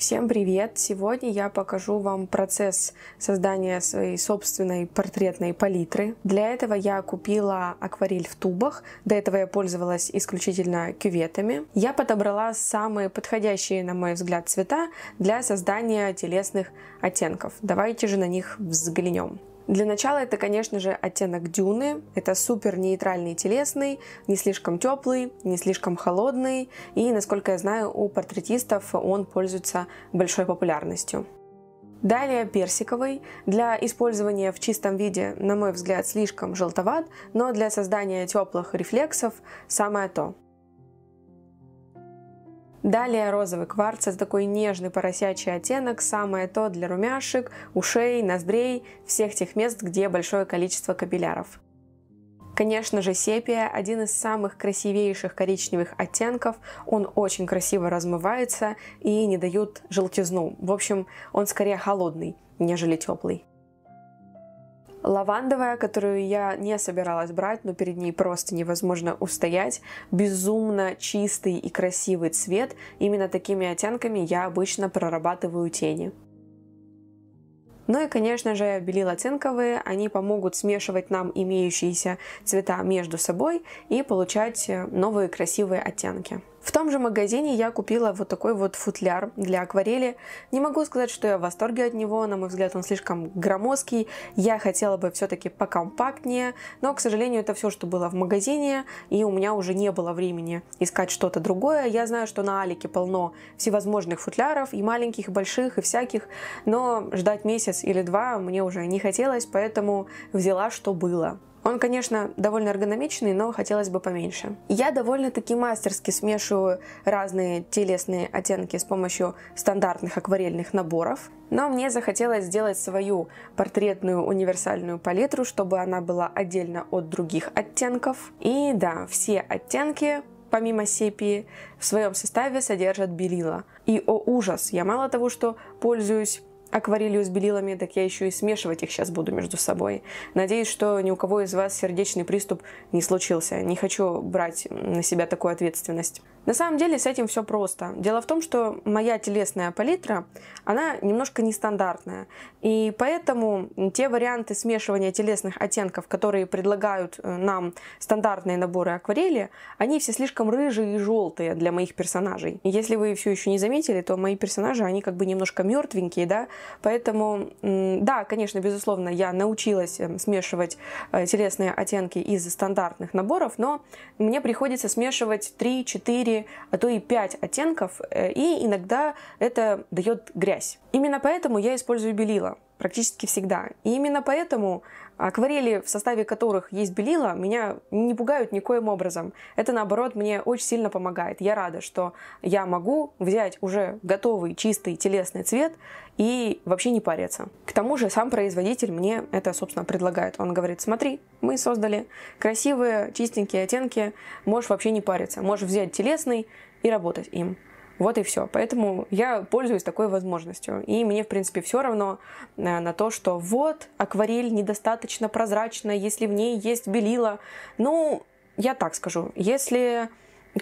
Всем привет! Сегодня я покажу вам процесс создания своей собственной портретной палитры. Для этого я купила акварель в тубах, до этого я пользовалась исключительно кюветами. Я подобрала самые подходящие, на мой взгляд, цвета для создания телесных оттенков. Давайте же на них взглянем. Для начала это, конечно же, оттенок дюны. Это супер нейтральный телесный, не слишком теплый, не слишком холодный. И, насколько я знаю, у портретистов он пользуется большой популярностью. Далее персиковый. Для использования в чистом виде, на мой взгляд, слишком желтоват, но для создания теплых рефлексов самое то. Далее розовый кварц, это такой нежный поросячий оттенок, самое то для румяшек, ушей, ноздрей, всех тех мест, где большое количество капилляров. Конечно же, сепия – один из самых красивейших коричневых оттенков. Он очень красиво размывается и не дает желтизну. В общем, он скорее холодный, нежели теплый. Лавандовая, которую я не собиралась брать, но перед ней просто невозможно устоять. Безумно чистый и красивый цвет. Именно такими оттенками я обычно прорабатываю тени. Ну и, конечно же, белила оттенковые. они помогут смешивать нам имеющиеся цвета между собой и получать новые красивые оттенки. В том же магазине я купила вот такой вот футляр для акварели. Не могу сказать, что я в восторге от него, на мой взгляд он слишком громоздкий, я хотела бы все-таки покомпактнее, но, к сожалению, это все, что было в магазине, и у меня уже не было времени искать что-то другое. Я знаю, что на Алике полно всевозможных футляров, и маленьких, и больших, и всяких, но ждать месяц или два мне уже не хотелось, поэтому взяла, что было. Он, конечно, довольно эргономичный, но хотелось бы поменьше. Я довольно-таки мастерски смешиваю разные телесные оттенки с помощью стандартных акварельных наборов, но мне захотелось сделать свою портретную универсальную палитру, чтобы она была отдельно от других оттенков. И да, все оттенки помимо сепии, в своем составе содержат белила. И, о ужас, я мало того, что пользуюсь акварелью с белилами, так я еще и смешивать их сейчас буду между собой. Надеюсь, что ни у кого из вас сердечный приступ не случился. Не хочу брать на себя такую ответственность. На самом деле с этим все просто. Дело в том, что моя телесная палитра, она немножко нестандартная. И поэтому те варианты смешивания телесных оттенков, которые предлагают э, нам стандартные наборы акварели, они все слишком рыжие и желтые для моих персонажей. Если вы все еще не заметили, то мои персонажи, они как бы немножко мертвенькие, да, Поэтому, да, конечно, безусловно, я научилась эм, смешивать э, телесные оттенки из стандартных наборов, но мне приходится смешивать 3, 4, а то и 5 оттенков, э, и иногда это дает грязь. Именно поэтому я использую белила практически всегда. И именно поэтому Акварели, в составе которых есть белила, меня не пугают никоим образом. Это, наоборот, мне очень сильно помогает. Я рада, что я могу взять уже готовый чистый телесный цвет и вообще не париться. К тому же сам производитель мне это, собственно, предлагает. Он говорит, смотри, мы создали красивые, чистенькие оттенки, можешь вообще не париться, можешь взять телесный и работать им. Вот и все. Поэтому я пользуюсь такой возможностью. И мне, в принципе, все равно э, на то, что вот, акварель недостаточно прозрачная, если в ней есть белила. Ну, я так скажу, если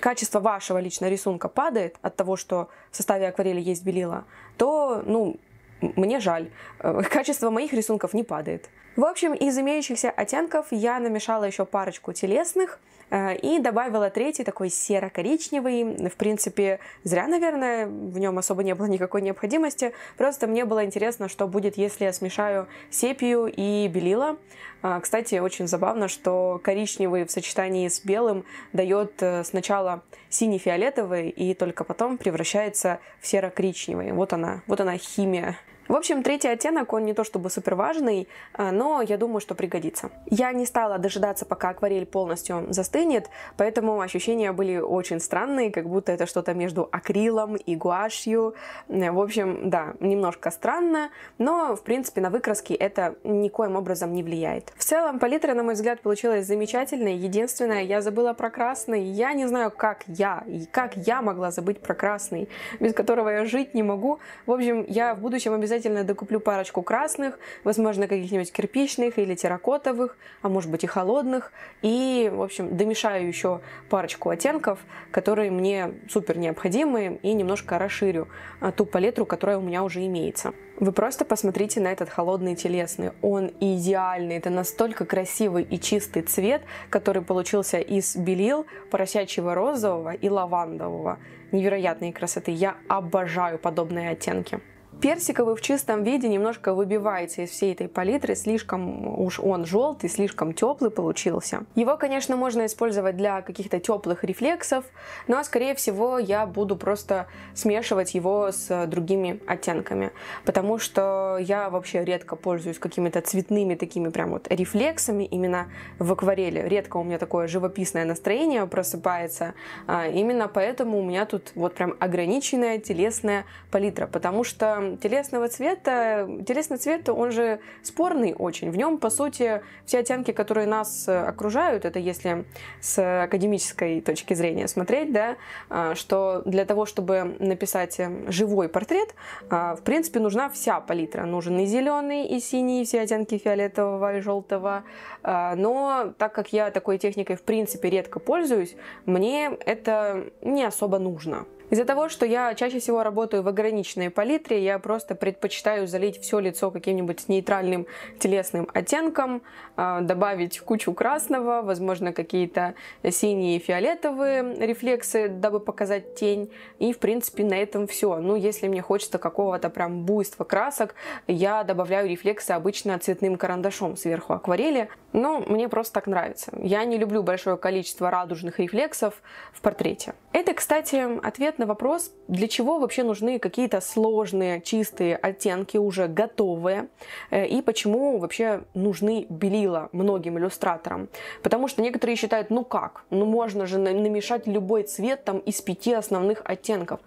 качество вашего личного рисунка падает от того, что в составе акварели есть белила, то, ну, мне жаль. Э, качество моих рисунков не падает. В общем, из имеющихся оттенков я намешала еще парочку телесных э, и добавила третий, такой серо-коричневый. В принципе, зря, наверное, в нем особо не было никакой необходимости. Просто мне было интересно, что будет, если я смешаю сепию и белила. А, кстати, очень забавно, что коричневый в сочетании с белым дает э, сначала синий-фиолетовый и только потом превращается в серо-коричневый. Вот она, вот она химия. В общем, третий оттенок, он не то чтобы супер важный, э, но я думаю, что пригодится. Я не стала дожидаться, пока акварель полностью застынет, поэтому ощущения были очень странные, как будто это что-то между акрилом и гуашью. Э, в общем, да, немножко странно, но, в принципе, на выкраски это никоим образом не влияет. В целом, палитра, на мой взгляд, получилась замечательной. Единственное, я забыла про красный. Я не знаю, как я, и как я могла забыть про красный, без которого я жить не могу. В общем, я в будущем обязательно обязательно докуплю парочку красных, возможно, каких-нибудь кирпичных или терракотовых, а может быть и холодных. И, в общем, домешаю еще парочку оттенков, которые мне супер необходимы, и немножко расширю а, ту палитру, которая у меня уже имеется. Вы просто посмотрите на этот холодный телесный. Он идеальный. Это настолько красивый и чистый цвет, который получился из белил, поросячьего розового и лавандового. Невероятные красоты. Я обожаю подобные оттенки. Персиковый в чистом виде немножко выбивается из всей этой палитры, слишком уж он желтый, слишком теплый получился. Его, конечно, можно использовать для каких-то теплых рефлексов, но, скорее всего, я буду просто смешивать его с другими оттенками, потому что я вообще редко пользуюсь какими-то цветными такими прям вот рефлексами именно в акварели. Редко у меня такое живописное настроение просыпается, а именно поэтому у меня тут вот прям ограниченная телесная палитра, потому что телесного цвета, телесный цвет, он же спорный очень. В нем, по сути, все оттенки, которые нас э, окружают, это если с академической точки зрения смотреть, да, а, что для того, чтобы написать э, живой портрет, а, в принципе, нужна вся палитра. Нужен и зеленый, и синий, и все оттенки фиолетового и желтого. А, но так как я такой техникой, в принципе, редко пользуюсь, мне это не особо нужно. Из-за того, что я чаще всего работаю в ограниченной палитре, я просто предпочитаю залить все лицо каким-нибудь нейтральным телесным оттенком, а, добавить кучу красного, возможно, какие-то синие и фиолетовые рефлексы, дабы показать тень. И, в принципе, на этом все. Ну, если мне хочется какого-то прям буйства красок, я добавляю рефлексы обычно цветным карандашом сверху акварели. Но мне просто так нравится. Я не люблю большое количество радужных рефлексов в портрете. Это, кстати, ответ на вопрос, для чего вообще нужны какие-то сложные, чистые оттенки, уже готовые, э, и почему вообще нужны белила многим иллюстраторам. Потому что некоторые считают, ну как, ну можно же намешать любой цвет там из пяти основных оттенков.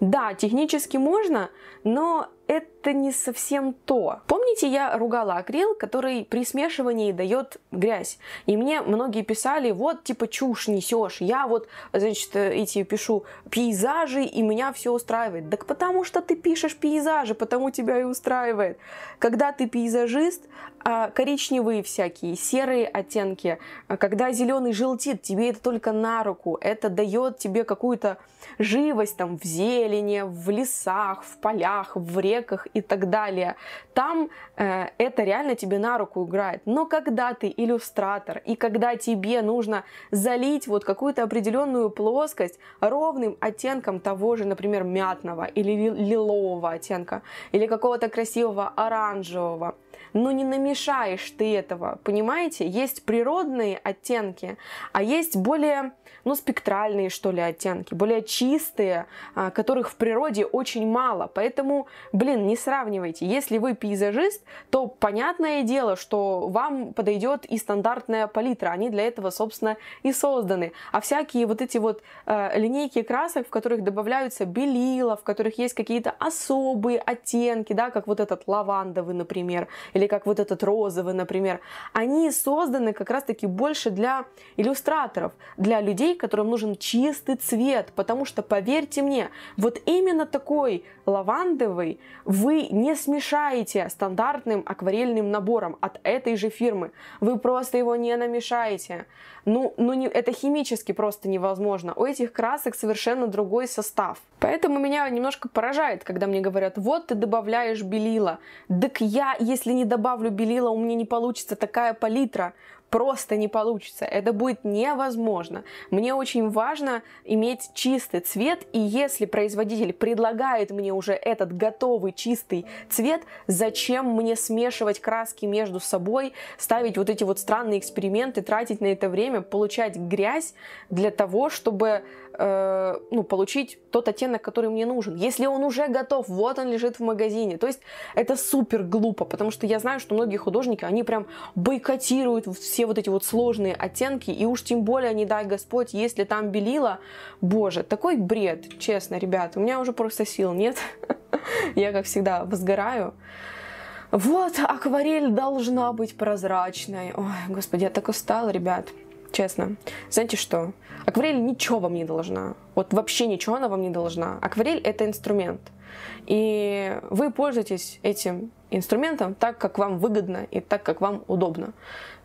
Да, технически можно, но это не совсем то. Помните, я ругала акрил, который при смешивании дает грязь. И мне многие писали, вот типа чушь несешь, я вот, значит, эти пишу пейзажи, и меня все устраивает. Так потому что ты пишешь пейзажи, потому тебя и устраивает. Когда ты пейзажист, а коричневые всякие, серые оттенки, а когда зеленый желтит, тебе это только на руку, это дает тебе какую-то живость там в зелени, в лесах, в полях, в реках и так далее. Там э, это реально тебе на руку играет. Но когда ты иллюстратор и когда тебе нужно залить вот какую-то определенную плоскость ровным оттенком того же, например, мятного или лилового оттенка, или какого-то красивого оранжевого, но ну, не намешать лишаешь ты этого, понимаете? Есть природные оттенки, а есть более ну, спектральные, что ли, оттенки, более чистые, а, которых в природе очень мало. Поэтому, блин, не сравнивайте. Если вы пейзажист, то понятное дело, что вам подойдет и стандартная палитра. Они для этого, собственно, и созданы. А всякие вот эти вот э, линейки красок, в которых добавляются белила, в которых есть какие-то особые оттенки, да, как вот этот лавандовый, например, или как вот этот розовый, например, они созданы как раз-таки больше для иллюстраторов, для людей, которым нужен чистый цвет, потому что, поверьте мне, вот именно такой лавандовый вы не смешаете стандартным акварельным набором от этой же фирмы. Вы просто его не намешаете. Ну, ну не, это химически просто невозможно. У этих красок совершенно другой состав. Поэтому меня немножко поражает, когда мне говорят, вот ты добавляешь белила. Так я, если не добавлю белила, у меня не получится такая палитра просто не получится, это будет невозможно. Мне очень важно иметь чистый цвет, и если производитель предлагает мне уже этот готовый чистый цвет, зачем мне смешивать краски между собой, ставить вот эти вот странные эксперименты, тратить на это время, получать грязь для того, чтобы Э, ну, получить тот оттенок, который мне нужен. Если он уже готов, вот он лежит в магазине. То есть это супер глупо, потому что я знаю, что многие художники, они прям бойкотируют все вот эти вот сложные оттенки, и уж тем более, не дай Господь, если там белила, боже, такой бред, честно, ребят, у меня уже просто сил нет. Я, как всегда, возгораю. Вот, акварель должна быть прозрачной. Ой, господи, я так устала, ребят честно. Знаете что? Акварель ничего вам не должна. Вот вообще ничего она вам не должна. Акварель — это инструмент. И вы пользуетесь этим инструментом так, как вам выгодно и так, как вам удобно.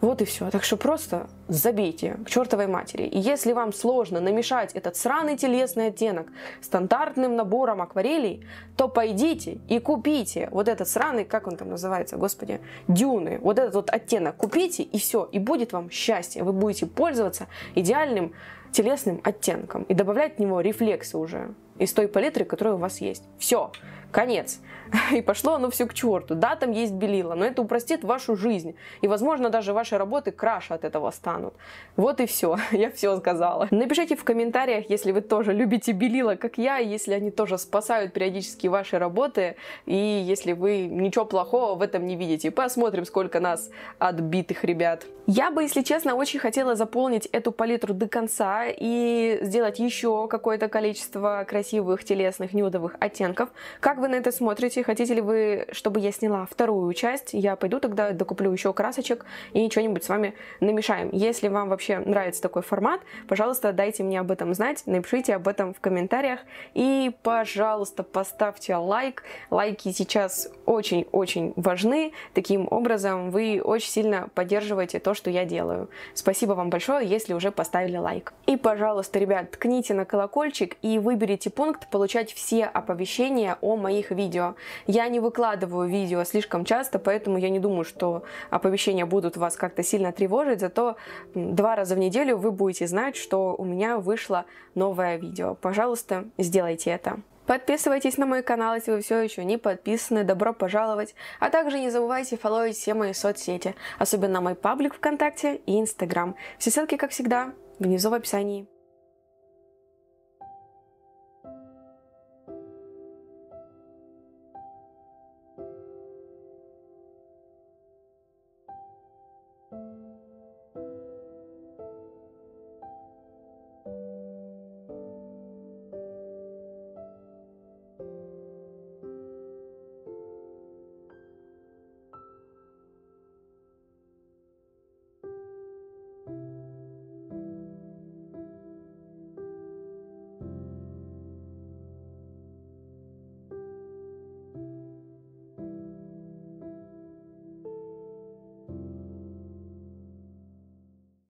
Вот и все. Так что просто забейте к чертовой матери. И если вам сложно намешать этот сраный телесный оттенок стандартным набором акварелей, то пойдите и купите вот этот сраный, как он там называется, господи, дюны, вот этот вот оттенок купите и все, и будет вам счастье. Вы будете пользоваться идеальным телесным оттенком и добавлять в него рефлексы уже из той палитры, которая у вас есть. Все, конец. И пошло оно все к черту. Да, там есть белила, но это упростит вашу жизнь. И, возможно, даже ваши работы краш от этого станут. Вот и все. Я все сказала. Напишите в комментариях, если вы тоже любите белила, как я, если они тоже спасают периодически ваши работы, и если вы ничего плохого в этом не видите. Посмотрим, сколько нас отбитых ребят. Я бы, если честно, очень хотела заполнить эту палитру до конца и сделать еще какое-то количество красивых красивых телесных нюдовых оттенков. Как вы на это смотрите? Хотите ли вы, чтобы я сняла вторую часть? Я пойду тогда докуплю еще красочек и что-нибудь с вами намешаем. Если вам вообще нравится такой формат, пожалуйста, дайте мне об этом знать, напишите об этом в комментариях и, пожалуйста, поставьте лайк. Лайки сейчас очень-очень важны. Таким образом, вы очень сильно поддерживаете то, что я делаю. Спасибо вам большое, если уже поставили лайк. И, пожалуйста, ребят, ткните на колокольчик и выберите пункт – получать все оповещения о моих видео. Я не выкладываю видео слишком часто, поэтому я не думаю, что оповещения будут вас как-то сильно тревожить, зато два раза в неделю вы будете знать, что у меня вышло новое видео. Пожалуйста, сделайте это. Подписывайтесь на мой канал, если вы все еще не подписаны. Добро пожаловать! А также не забывайте фолловить все мои соцсети, особенно мой паблик ВКонтакте и Инстаграм. Все ссылки, как всегда, внизу в описании.